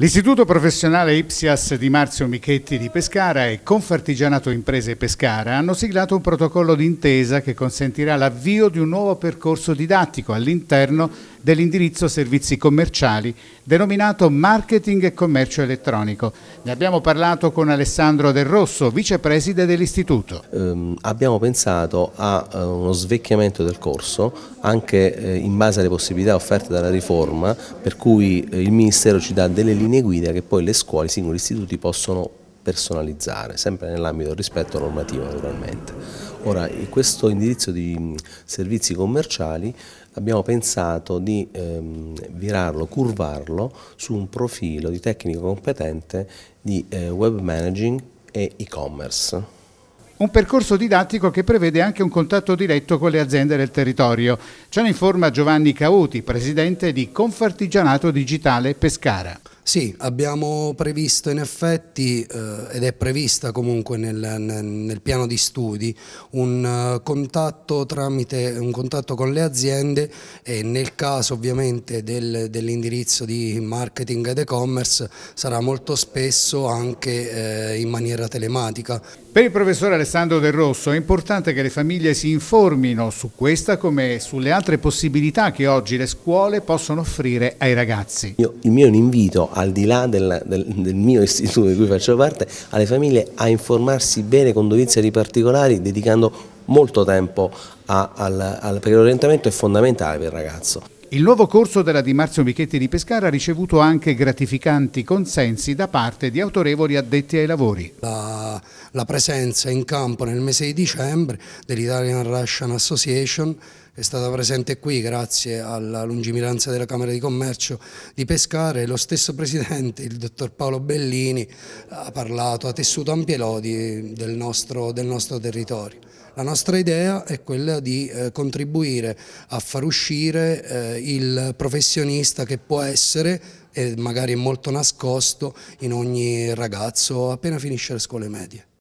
L'Istituto Professionale Ipsias di Marzio Michetti di Pescara e Confartigianato Imprese Pescara hanno siglato un protocollo d'intesa che consentirà l'avvio di un nuovo percorso didattico all'interno dell'indirizzo servizi commerciali denominato Marketing e Commercio Elettronico. Ne abbiamo parlato con Alessandro Del Rosso, vicepreside dell'Istituto. Eh, abbiamo pensato a eh, uno svecchiamento del corso anche eh, in base alle possibilità offerte dalla riforma per cui eh, il Ministero ci dà delle linee guida che poi le scuole, i singoli istituti possono personalizzare, sempre nell'ambito del rispetto normativo naturalmente. Ora, in questo indirizzo di mm, servizi commerciali abbiamo pensato di ehm, virarlo, curvarlo su un profilo di tecnico competente di eh, web managing e e-commerce un percorso didattico che prevede anche un contatto diretto con le aziende del territorio. Ce ne informa Giovanni Cauti, presidente di Confartigianato Digitale Pescara. Sì, abbiamo previsto in effetti, eh, ed è prevista comunque nel, nel piano di studi, un, uh, contatto tramite, un contatto con le aziende e nel caso ovviamente del, dell'indirizzo di marketing ed e-commerce sarà molto spesso anche eh, in maniera telematica. Per il professore Alessandro Del Rosso è importante che le famiglie si informino su questa come sulle altre possibilità che oggi le scuole possono offrire ai ragazzi. Io, il mio è un invito al di là del, del, del, mio istituto di cui faccio parte, alle famiglie a informarsi bene con dovizia di particolari dedicando molto tempo a, al, al, perché l'orientamento è fondamentale per il ragazzo. Il nuovo corso della Di Marzio Michetti di Pescara ha ricevuto anche gratificanti consensi da parte di autorevoli addetti ai lavori. La, la presenza in campo nel mese di dicembre dell'Italian Russian Association è stata presente qui grazie alla lungimiranza della Camera di Commercio di Pescare, lo stesso Presidente, il Dottor Paolo Bellini, ha parlato, ha tessuto ampie lodi del nostro, del nostro territorio. La nostra idea è quella di eh, contribuire a far uscire eh, il professionista che può essere e magari è molto nascosto in ogni ragazzo appena finisce le scuole medie.